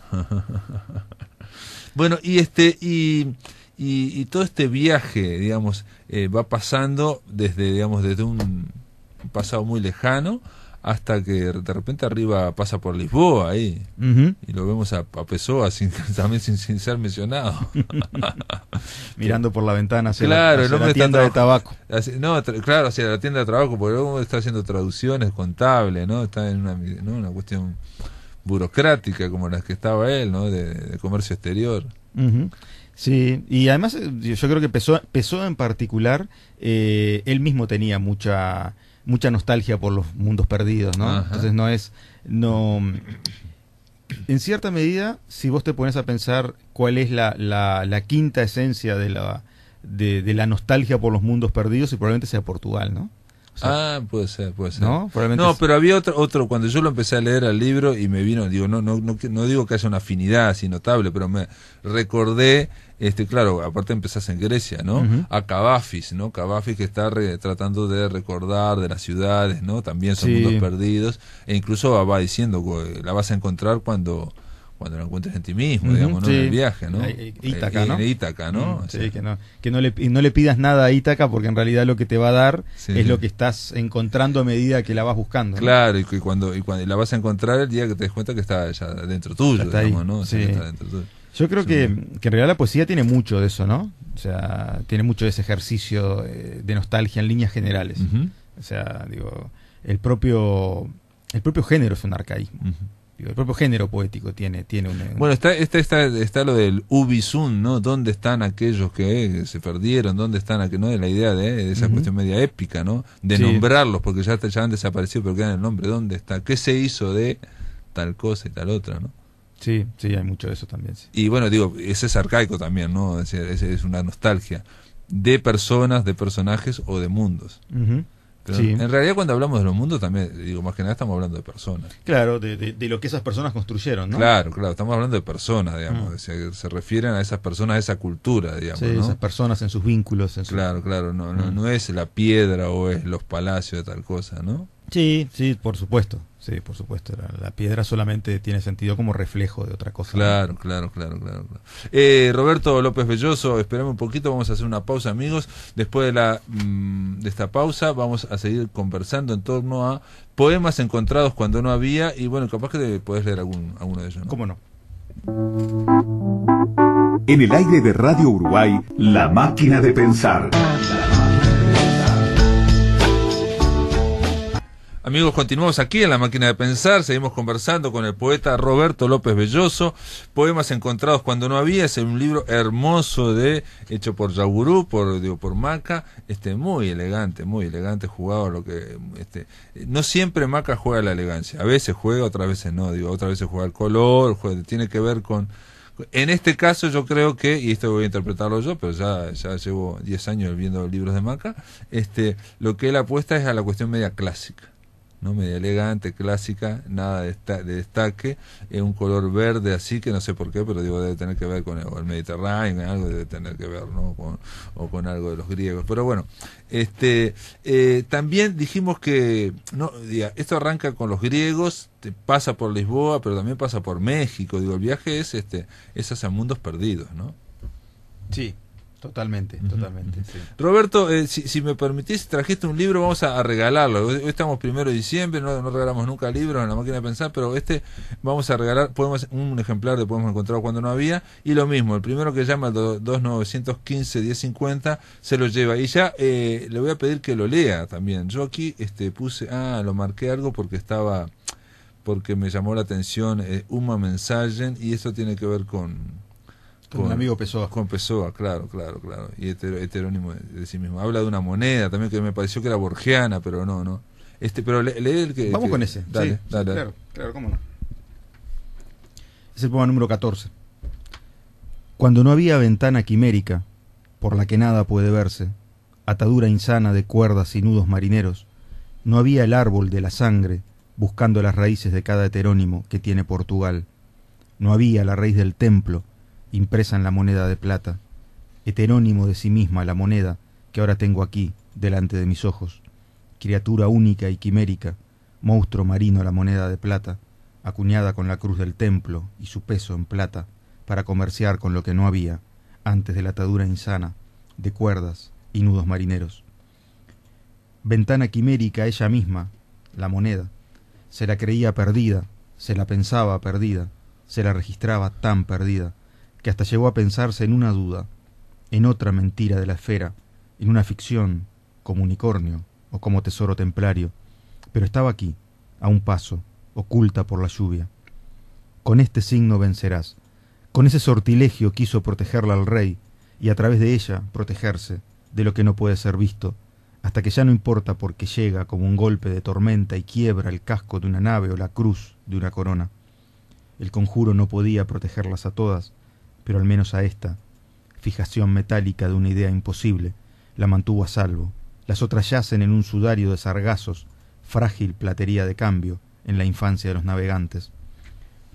bueno, y este, y y, todo este viaje, digamos, eh, va pasando desde, digamos, desde un pasado muy lejano hasta que de repente arriba pasa por Lisboa ahí y lo vemos a, a Pessoa sin, también sin, sin ser mencionado mirando por la ventana hacia la, tienda de tabaco no claro hacia la tienda de trabajo porque luego está haciendo traducciones contable no está en una, cuestión burocrática como la que estaba él no de, comercio exterior Sí, y además eh, yo creo que pesó en particular, eh, él mismo tenía mucha mucha nostalgia por los mundos perdidos, ¿no? Entonces no es no en cierta medida, si vos te pones a pensar cuál es la, la, quinta esencia de la de, la nostalgia por los mundos perdidos, probablemente sea Portugal, ¿no? ah, puede ser, puede ser. No, pero había otro, otro, cuando yo lo empecé a leer al libro y me vino, digo, no, no, no, no digo que haya una afinidad así notable, pero me recordé este claro, aparte empezás en Grecia, ¿no? A Cavafis, ¿no? Cabafis que está tratando de recordar de las ciudades, ¿no? También son mundos perdidos e incluso va diciendo la vas a encontrar cuando cuando encuentres en ti mismo, digamos, en el viaje, ¿no? En Ítaca, ¿no? sí, que no, le, no le pidas nada a Ítaca porque en realidad lo que te va a dar es lo que estás encontrando a medida que la vas buscando. Claro, y, cuando, y cuando la vas a encontrar el día que te des cuenta que está ya dentro tuyo, digamos, ¿no? está dentro tuyo. Yo creo que, en realidad la poesía tiene mucho de eso, ¿no? O sea, tiene mucho de ese ejercicio eh, de nostalgia en líneas generales. O sea, digo, el propio, el propio género es un arcaísmo. el propio género poético tiene, tiene un... Eh, bueno, está, está, está, lo del Ubisoft, ¿no? ¿Dónde están aquellos que se perdieron? ¿Dónde están aquellos? ¿No? De la idea de, esa cuestión media épica, ¿no? De nombrarlos, porque ya, ya han desaparecido, pero quedan el nombre. ¿Dónde está? ¿Qué se hizo de tal cosa y tal otra, ¿no? Sí, sí, hay mucho de eso también. Y bueno, digo, ese es arcaico también, ¿no? Es, es, una nostalgia de personas, de personajes o de mundos. en realidad cuando hablamos de los mundos también, digo, más que nada estamos hablando de personas. Claro, de, lo que esas personas construyeron, ¿no? Claro, claro, estamos hablando de personas, digamos, mm. se, refieren a esas personas, a esa cultura, digamos. esas personas en sus vínculos. claro, claro, no, mm. no es la piedra o es los palacios de tal cosa, ¿no? Sí, sí, por supuesto. Sí, por supuesto. La, piedra solamente tiene sentido como reflejo de otra cosa. Claro, claro, claro, claro. Eh, Roberto López Belloso, esperemos un poquito, vamos a hacer una pausa, amigos. Después de, la, mm, de esta pausa vamos a seguir conversando en torno a poemas encontrados cuando no había y bueno, capaz que te podés leer algún, alguno de ellos. ¿Cómo no? En el aire de Radio Uruguay, la máquina de pensar. Amigos, continuamos aquí en la máquina de pensar, seguimos conversando con el poeta Roberto López Belloso, Poemas encontrados cuando no había, es un libro hermoso de hecho por Yagurú, por digo, por Maca, este muy elegante, muy elegante jugado lo que este no siempre Maca juega la elegancia, a veces juega, otras veces no, digo, otras veces juega el color, juega, tiene que ver con en este caso yo creo que, y esto voy a interpretarlo yo, pero ya, ya llevo 10 años viendo libros de Maca, este, lo que él apuesta es a la cuestión media clásica ¿no? media elegante, clásica, nada de, de destaque, es un color verde así que no sé por qué, pero digo, debe tener que ver con el, Mediterráneo, algo debe tener que ver, ¿no? Con, o con algo de los griegos. Pero bueno, este, eh, también dijimos que, no, esto arranca con los griegos, te pasa por Lisboa, pero también pasa por México, digo, el viaje es, este, es hacia mundos perdidos, ¿no? Sí, Totalmente, totalmente. Roberto, eh, si, me permitís, trajiste un libro, vamos a, regalarlo. Hoy, estamos primero de diciembre, no, regalamos nunca libros en la máquina de pensar, pero este vamos a regalar, podemos un ejemplar de Podemos Encontrar cuando no había. Y lo mismo, el primero que llama al 2915-1050 se lo lleva. Y ya eh, le voy a pedir que lo lea también. Yo aquí este, puse, ah, lo marqué algo porque estaba, porque me llamó la atención eh, Uma Mensagen y esto tiene que ver con con, un amigo Pessoa. Con Pessoa, claro, claro, claro. Y heterónimo de, sí mismo. Habla de una moneda también que me pareció que era borgiana, pero no, no. Este, pero lee, el que. Vamos con ese. Dale, dale, Claro, claro, cómo no. Es el poema número 14. Cuando no había ventana quimérica, por la que nada puede verse, atadura insana de cuerdas y nudos marineros, no había el árbol de la sangre buscando las raíces de cada heterónimo que tiene Portugal, no había la raíz del templo impresa en la moneda de plata, heterónimo de sí misma la moneda que ahora tengo aquí, delante de mis ojos, criatura única y quimérica, monstruo marino la moneda de plata, acuñada con la cruz del templo y su peso en plata, para comerciar con lo que no había, antes de la atadura insana, de cuerdas y nudos marineros. Ventana quimérica ella misma, la moneda, se la creía perdida, se la pensaba perdida, se la registraba tan perdida, hasta llegó a pensarse en una duda, en otra mentira de la esfera, en una ficción, como unicornio o como tesoro templario, pero estaba aquí, a un paso, oculta por la lluvia. Con este signo vencerás. Con ese sortilegio quiso protegerla al rey, y a través de ella protegerse de lo que no puede ser visto, hasta que ya no importa por qué llega como un golpe de tormenta y quiebra el casco de una nave o la cruz de una corona. El conjuro no podía protegerlas a todas, pero al menos a esta, fijación metálica de una idea imposible, la mantuvo a salvo. Las otras yacen en un sudario de sargazos, frágil platería de cambio, en la infancia de los navegantes.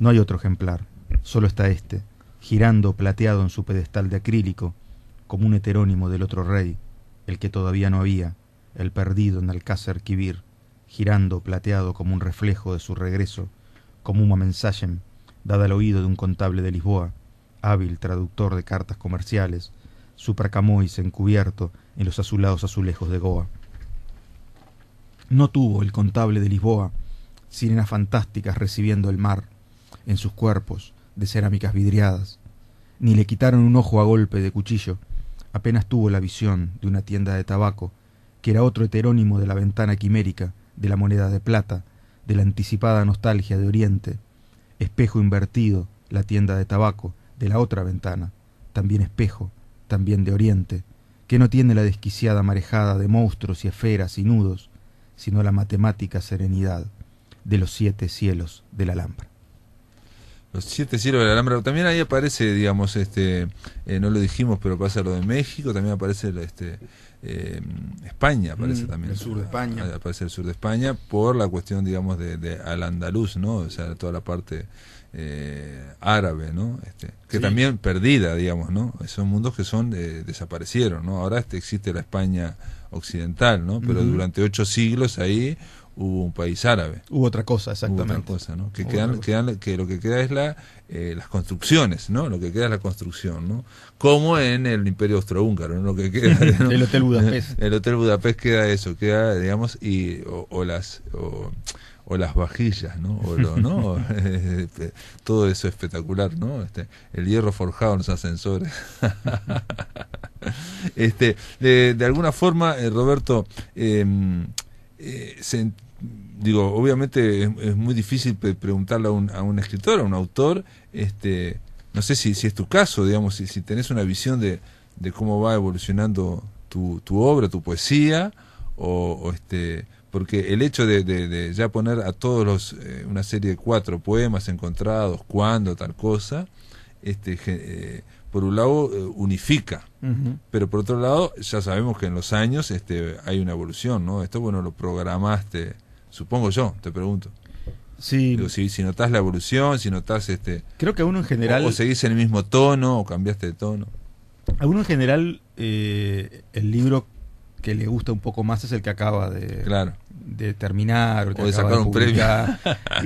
No hay otro ejemplar, solo está este, girando plateado en su pedestal de acrílico, como un heterónimo del otro rey, el que todavía no había, el perdido en alcácer quibir girando plateado como un reflejo de su regreso, como una mensaje dada al oído de un contable de Lisboa, hábil traductor de cartas comerciales, supracamois encubierto en los azulados azulejos de Goa. No tuvo el contable de Lisboa sirenas fantásticas recibiendo el mar en sus cuerpos de cerámicas vidriadas, ni le quitaron un ojo a golpe de cuchillo. Apenas tuvo la visión de una tienda de tabaco, que era otro heterónimo de la ventana quimérica, de la moneda de plata, de la anticipada nostalgia de Oriente, espejo invertido, la tienda de tabaco, la otra ventana, también espejo, también de oriente, que no tiene la desquiciada marejada de monstruos y esferas y nudos, sino la matemática serenidad de los siete cielos de la Alhambra. Los siete cielos de la Alhambra. También ahí aparece, digamos, este, eh, no lo dijimos, pero pasa lo de México, también aparece este, eh, España, aparece mm, también. El sur de España. Aparece el sur de España por la cuestión, digamos, de, de al andaluz, ¿no? O sea, toda la parte eh, árabe, ¿no? Este, que también perdida, digamos, ¿no? Son mundos que son eh, desaparecieron, Ahora este, existe la España occidental, ¿no? Pero durante ocho siglos ahí hubo un país árabe. Hubo otra cosa, exactamente. otra cosa, Que, lo que queda es la, eh, las construcciones, ¿no? Lo que queda es la construcción, ¿no? Como en el Imperio Austrohúngaro, ¿no? el Hotel Budapest. El Hotel Budapest queda eso, queda, digamos, y, o, las o las vajillas, ¿no? Este, todo eso espectacular, ¿no? Este, el hierro forjado en los ascensores. este, de, alguna forma, eh, Roberto, em, eh, se, digo, obviamente es, muy difícil preguntarle a un, escritor, a un autor, este, no sé si, si es tu caso, digamos, si, si tenés una visión de, de cómo va evolucionando tu, tu obra, tu poesía, o este porque el hecho de, ya poner a todos los, eh, una serie de cuatro poemas encontrados, cuándo, tal cosa, este, eh, por un lado eh, unifica, pero por otro lado ya sabemos que en los años este, hay una evolución, ¿no? Esto, bueno, lo programaste, supongo yo, te pregunto. Sí. si, si notas la evolución, si notas este... Creo que uno en general... O, seguís en el mismo tono o cambiaste de tono. A uno en general el libro que le gusta un poco más es el que acaba de, claro de terminar. O, de sacar un premio.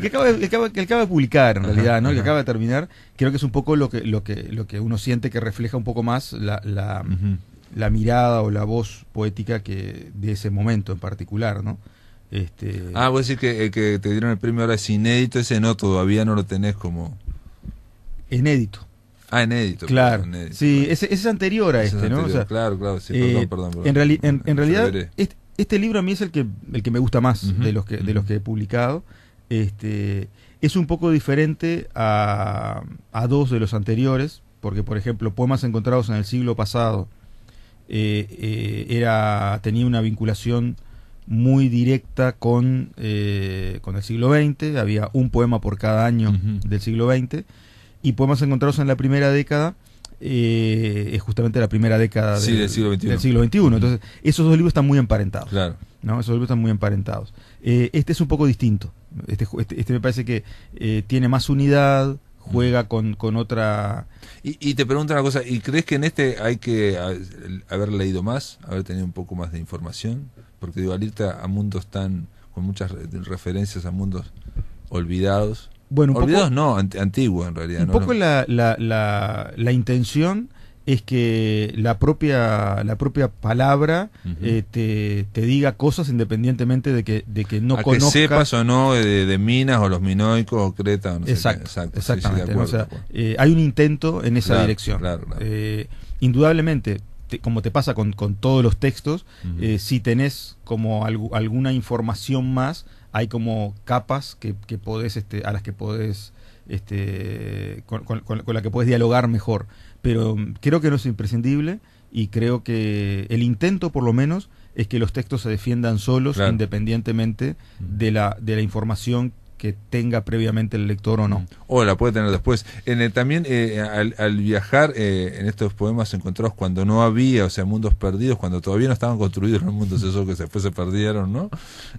que, acaba de, publicar, en realidad, ¿no? El que acaba de terminar, creo que es un poco lo que, lo que, lo que uno siente que refleja un poco más la, mirada o la voz poética que de ese momento en particular, ¿no? Este... Ah, vos decís que el que te dieron el premio ahora es inédito, ese no, todavía no lo tenés como... Inédito. Ah, inédito. Claro. sí, Ese, es anterior a este, ¿no? claro, claro, eh, En, realidad, este libro a mí es el que, el que me gusta más de, los que, de los que he publicado. Este, es un poco diferente a, a, dos de los anteriores, porque por ejemplo, poemas encontrados en el siglo pasado eh, eh, era, tenía una vinculación muy directa con, eh, con el siglo XX, había un poema por cada año del siglo XX, y poemas encontrados en la primera década eh, es justamente la primera década del, siglo XXI. Entonces, esos dos libros están muy emparentados. Claro. ¿no? Esos libros están muy emparentados. Eh, este es un poco distinto. Este, este, este me parece que eh, tiene más unidad, juega con, otra... Y, te pregunto una cosa, ¿y crees que en este hay que haber leído más, haber tenido un poco más de información? Porque digo, al irte a mundos tan, con muchas referencias a mundos olvidados, bueno, un poco, no, antiguo en realidad. Un poco la, la, la, intención es que la propia, la propia palabra eh, te, diga cosas independientemente de que, de que no conozcas. Que sepas o no de, Minas o los minoicos o Creta. exactamente. Eh, hay un intento en esa dirección. Eh, indudablemente, como te pasa con, con todos los textos, si tenés como alguna información más, hay como capas que, este, a las que podés, este, con, la que puedes dialogar mejor. Pero mm, creo que no es imprescindible y creo que el intento, por lo menos, es que los textos se defiendan solos, independientemente de la, de la información que tenga previamente el lector o no. Mm. O la puede tener después. En también eh, al, viajar eh, en estos poemas encontrados cuando no había, o sea, mundos perdidos, cuando todavía no estaban construidos los mundos esos que después se perdieron, ¿no?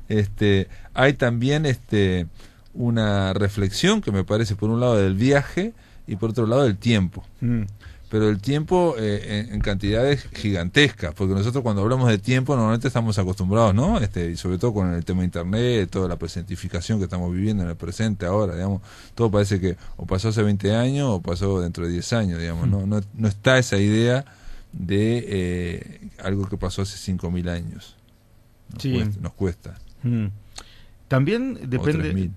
Este, hay también este, una reflexión que me parece por un lado del viaje y por otro lado del tiempo. Mm pero el tiempo eh, en, cantidades gigantescas, porque nosotros cuando hablamos de tiempo normalmente estamos acostumbrados, ¿no? Este, y sobre todo con el tema de internet, toda la presentificación que estamos viviendo en el presente ahora, digamos, todo parece que o pasó hace 20 años o pasó dentro de 10 años, digamos, no, mm. no, no está esa idea de eh, algo que pasó hace 5.000 años. Nos sí. Nos cuesta. Mm. También depende...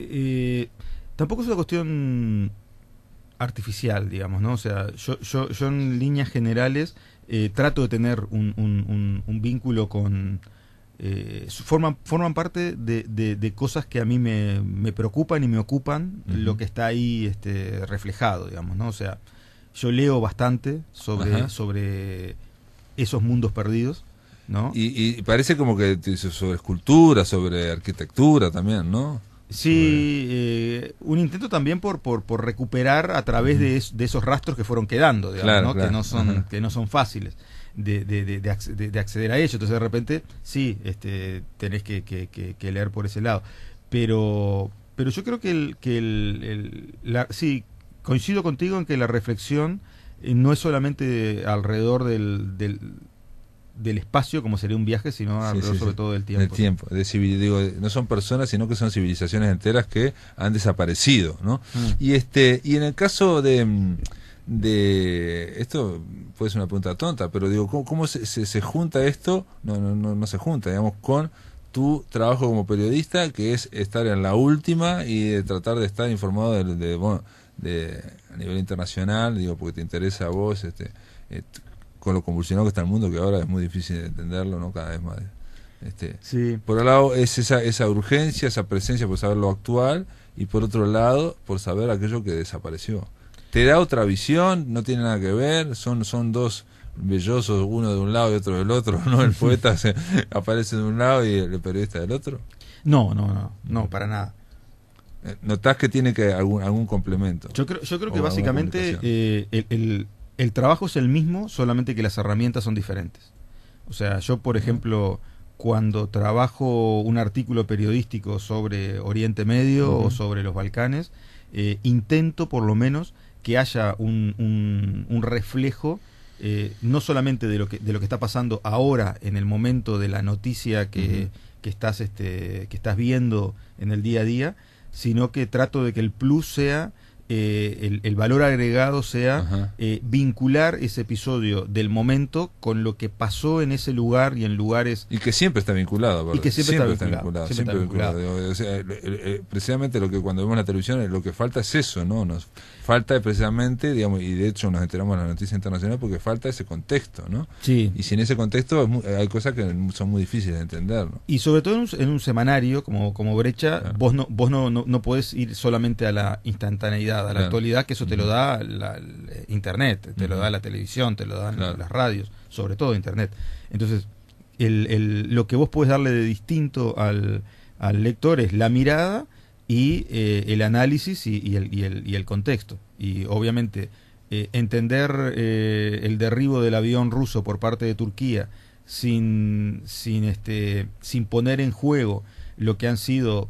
Eh, tampoco es una cuestión artificial, digamos, ¿no? O sea, yo, yo, yo en líneas generales eh, trato de tener un, un, vínculo con... Eh, forman, forman parte de, de, cosas que a mí me, me preocupan y me ocupan lo que está ahí este, reflejado, digamos, ¿no? O sea, yo leo bastante sobre, sobre esos mundos perdidos. ¿No? Y, y parece como que sobre escultura, sobre arquitectura también, ¿no? Sí, eh, un intento también por, por, recuperar a través de, esos rastros que fueron quedando, Que, no son, que no son fáciles de, acceder a ellos. Entonces, de repente, sí, este, tenés que, leer por ese lado. Pero, pero yo creo que, el, que el, sí, coincido contigo en que la reflexión eh, no es solamente alrededor del, del espacio como sería un viaje, sino sobre todo del tiempo. tiempo, de digo, no son personas, sino que son civilizaciones enteras que han desaparecido, ¿no? Mm. Y este y en el caso de mm, de esto puede ser una pregunta tonta, pero digo, ¿cómo, se, junta esto? No, no, no, se junta, digamos, con tu trabajo como periodista, que es estar en la última y tratar de estar informado de, de, a nivel internacional, digo, porque te interesa a vos, este, eh, con lo convulsionado que está el mundo, que ahora es muy difícil de entenderlo, ¿no? Cada vez más. Este, Por un lado es esa, esa urgencia, esa presencia por saber lo actual y por otro lado por saber aquello que desapareció. Te da otra visión, no tiene nada que ver, son, son dos bellosos, uno de un lado y otro del otro, ¿no? El poeta aparece de un lado y el periodista del otro. No, no, no, no, para nada. Eh, Notás que tiene que algún, algún complemento. Yo creo, yo creo que básicamente eh, el el trabajo es el mismo, solamente que las herramientas son diferentes. O sea, yo, por ejemplo, cuando trabajo un artículo periodístico sobre Oriente Medio o sobre los Balcanes, eh, intento por lo menos que haya un, un, reflejo eh, no solamente de lo, que, de lo que está pasando ahora en el momento de la noticia que, que estás, este, que estás viendo en el día a día, sino que trato de que el plus sea eh, el, valor agregado sea eh, vincular ese episodio del momento con lo que pasó en ese lugar y en lugares... Y que siempre está vinculado. ¿verdad? Y que siempre, está, vinculado, precisamente lo que cuando vemos la televisión lo que falta es eso, ¿no? Nos falta precisamente, digamos, y de hecho nos enteramos de en la noticia internacional porque falta ese contexto, ¿no? Sí. Y sin ese contexto hay cosas que son muy difíciles de entender, Y sobre todo en un, semanario como, como Brecha, vos, no, vos no, no, no podés ir solamente a la instantaneidad la actualidad que eso te lo da eh, Internet, te lo da la televisión, te lo dan las radios, sobre todo Internet. Entonces, lo que vos puedes darle de distinto al, lector es la mirada y eh, el análisis y, el, contexto. Y obviamente, eh, entender el derribo del avión ruso por parte de Turquía sin, sin, este, sin poner en juego lo que han sido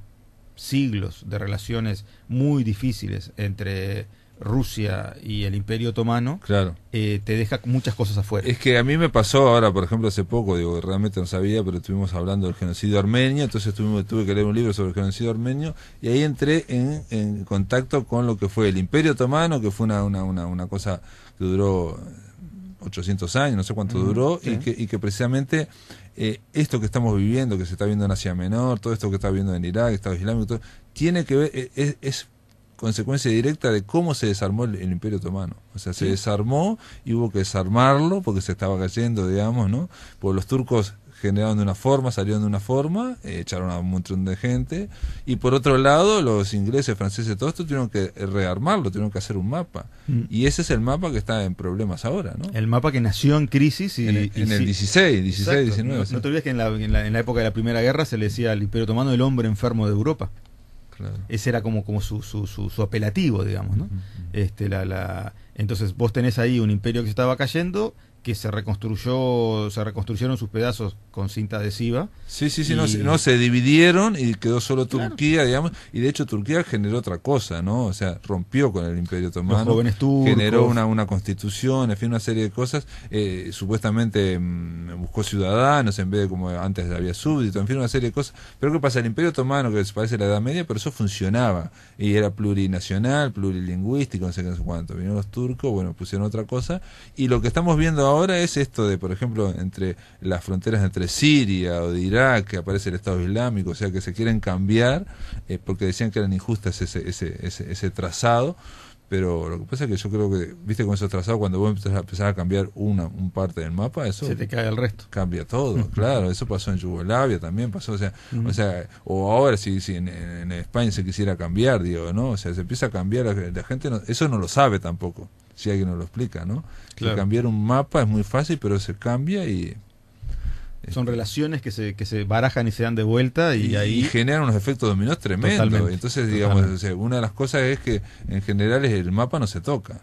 siglos de relaciones muy difíciles entre Rusia y el Imperio Otomano, claro. Eh, te deja muchas cosas afuera. Es que a mí me pasó ahora, por ejemplo, hace poco, digo, realmente no sabía, pero estuvimos hablando del genocidio armenio, entonces tuve que leer un libro sobre el genocidio armenio, y ahí entré en, contacto con lo que fue el Imperio Otomano, que fue una, cosa que duró 800 años, no sé cuánto duró, y, que, y que precisamente eh, esto que estamos viviendo, que se está viendo en Asia Menor, todo esto que está viendo en Irak, Estado Islámico, tiene que ver, eh, es, consecuencia directa de cómo se desarmó el, Imperio Otomano. O sea, se desarmó y hubo que desarmarlo porque se estaba cayendo, digamos, ¿no? Por los turcos generaron de una forma, salieron de una forma, eh, echaron a un montón de gente. Y por otro lado, los ingleses, franceses, todo esto tuvieron que rearmarlo, tuvieron que hacer un mapa. Mm. Y ese es el mapa que está en problemas ahora, ¿no? El mapa que nació en crisis y. En el, 16, 16, 19. No, te olvides que en la, en, la, época de la Primera Guerra se le decía al Imperio Otomano el hombre enfermo de Europa. Ese era como, como su, su, apelativo, digamos, ¿no? este, la, la, entonces vos tenés ahí un imperio que se estaba cayendo se reconstruyó, se reconstruyeron sus pedazos con cinta adhesiva. Sí, sí, sí, no, no, se dividieron y quedó solo Turquía, digamos, y de hecho Turquía generó otra cosa, ¿no? O sea, rompió con el Imperio Otomano, generó una, una constitución, en fin, una serie de cosas, eh, supuestamente mm, buscó ciudadanos en vez de como antes había súbdito, en fin, una serie de cosas. Pero ¿qué pasa? El Imperio Otomano, que se parece a la Edad Media, pero eso funcionaba, y era plurinacional, plurilingüístico, no sé qué, no sé cuánto. Vinieron los turcos, bueno, pusieron otra cosa, y lo que estamos viendo ahora ahora es esto de, por ejemplo, entre las fronteras entre Siria o de Irak, que aparece el Estado Islámico, o sea, que se quieren cambiar, eh, porque decían que eran injustas ese, ese, ese, trazado pero lo que pasa es que yo creo que, viste, con esos trazados, cuando vos empezás a, empezar a cambiar una un parte del mapa, eso. Se te cae el resto. Cambia todo, claro. Eso pasó en Yugoslavia también, pasó. O sea, o, sea o ahora si, en, España se quisiera cambiar, digo, ¿no? O sea, se empieza a cambiar, la, la gente no, eso no lo sabe tampoco si alguien nos lo explica, ¿no? Que cambiar un mapa es muy fácil, pero se cambia y... Son relaciones que se, que se barajan y se dan de vuelta y, ahí... Y generan unos efectos dominos tremendos. Entonces, digamos, una de las cosas es que en general el mapa no se toca,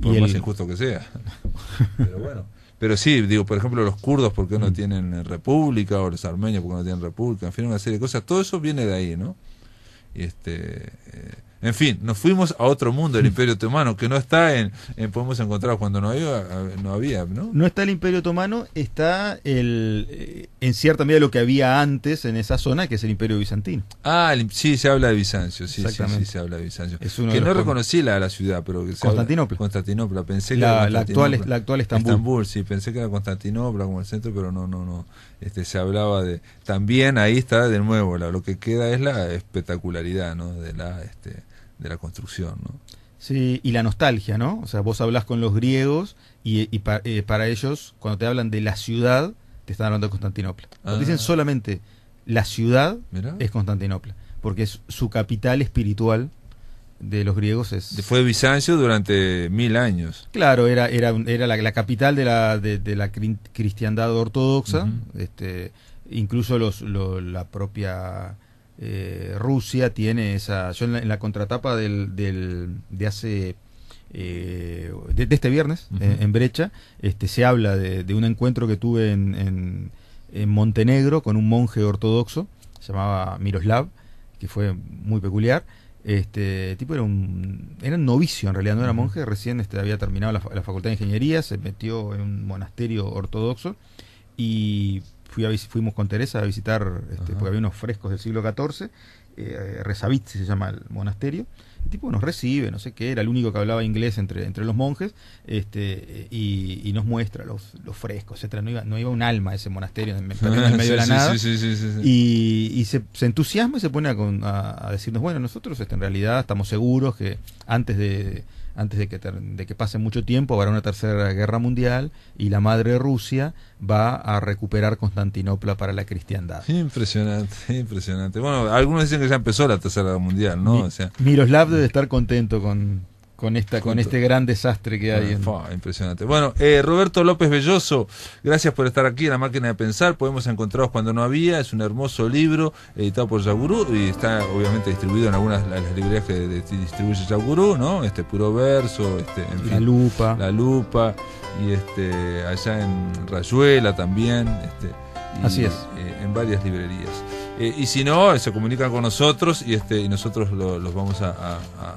por más injusto que sea. pero bueno. Pero sí, digo, por ejemplo, los kurdos porque no mm. tienen república, o los armenios porque no tienen república, en fin, una serie de cosas. Todo eso viene de ahí, ¿no? Y este... Eh, en fin, nos fuimos a otro mundo el mm. Imperio Otomano, que no está en, podemos encontrar cuando eh, no había, no ¿no? está el Imperio Otomano, está el, eh, en cierta medida lo que había antes en esa zona, que es el Imperio Bizantino. Ah, sí, se habla de Bizancio, sí, sí, sí, se habla de Bizancio. que no reconocí la, ciudad, pero... Constantinopla. Constantinopla, pensé que la actual, la actual Estambul. sí, pensé que era Constantinopla como el centro, pero no, no, no. Este, se hablaba de... También ahí está de nuevo, la, lo que queda es la espectacularidad, ¿no? De la... Este, de la construcción. ¿no? Sí, y la nostalgia, ¿no? O sea, vos hablas con los griegos y, eh, para ellos, cuando te hablan de la ciudad, te están hablando de Constantinopla. dicen ah. solamente la ciudad, es Constantinopla, porque es su capital espiritual de los griegos es... Fue Bizancio durante mil años. Claro, era, era, la, capital de la, cristiandad ortodoxa, este, incluso los, la propia eh, Rusia tiene esa. Yo en la, contratapa del, del, de hace. Eh, de, este viernes, eh, en, Brecha, este, se habla de, un encuentro que tuve en, Montenegro con un monje ortodoxo, se llamaba Miroslav, que fue muy peculiar. Este tipo era un, era novicio en realidad, no era monje, recién este, había terminado la, la facultad de ingeniería, se metió en un monasterio ortodoxo y fuimos con Teresa a visitar, este, porque había unos frescos del siglo XIV, eh, se llama el monasterio. El tipo nos recibe, no sé qué, era el único que hablaba inglés entre, entre los monjes, este, y, nos muestra los, frescos, etcétera. No iba, un alma a ese monasterio en, medio de la nada. y, se, entusiasma y se pone a, decirnos, bueno, nosotros este, en realidad estamos seguros que antes de antes de que, que pase mucho tiempo, habrá una tercera guerra mundial y la madre Rusia va a recuperar Constantinopla para la cristiandad. Impresionante, impresionante. Bueno, algunos dicen que ya empezó la tercera guerra mundial, ¿no? sea... Miroslav debe estar contento con, con, esta, con este gran desastre que hay. Impresionante. Bueno, eh, Roberto López Belloso, gracias por estar aquí en La Máquina de Pensar. Podemos encontraros cuando no había. Es un hermoso libro editado por Yagurú y está obviamente distribuido en algunas de las librerías que distribuye Yagurú, ¿no? Este puro verso, este, en La Lupa. La Lupa y este allá en Rayuela también. Este, Así es. Eh, en varias librerías. Eh, y si no, se comunican con nosotros y, este, y nosotros los vamos a,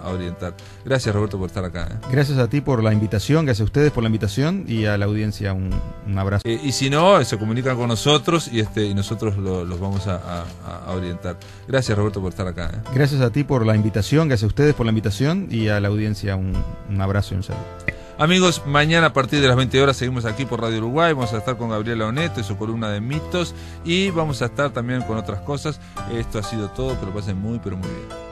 orientar. Gracias Roberto por estar acá. ¿eh? Gracias a ti por la invitación, gracias a ustedes por la invitación y a la audiencia un, abrazo. Eh, y si no, se comunican con nosotros y, este, y nosotros los vamos a, orientar. Gracias Roberto por estar acá. Gracias a ti por la invitación, gracias a ustedes por la invitación y a la audiencia un, un abrazo y un saludo. Amigos, mañana a partir de las 20 horas seguimos aquí por Radio Uruguay. Vamos a estar con Gabriela Oneto y su columna de mitos. Y vamos a estar también con otras cosas. Esto ha sido todo, pero pasen muy, pero muy bien.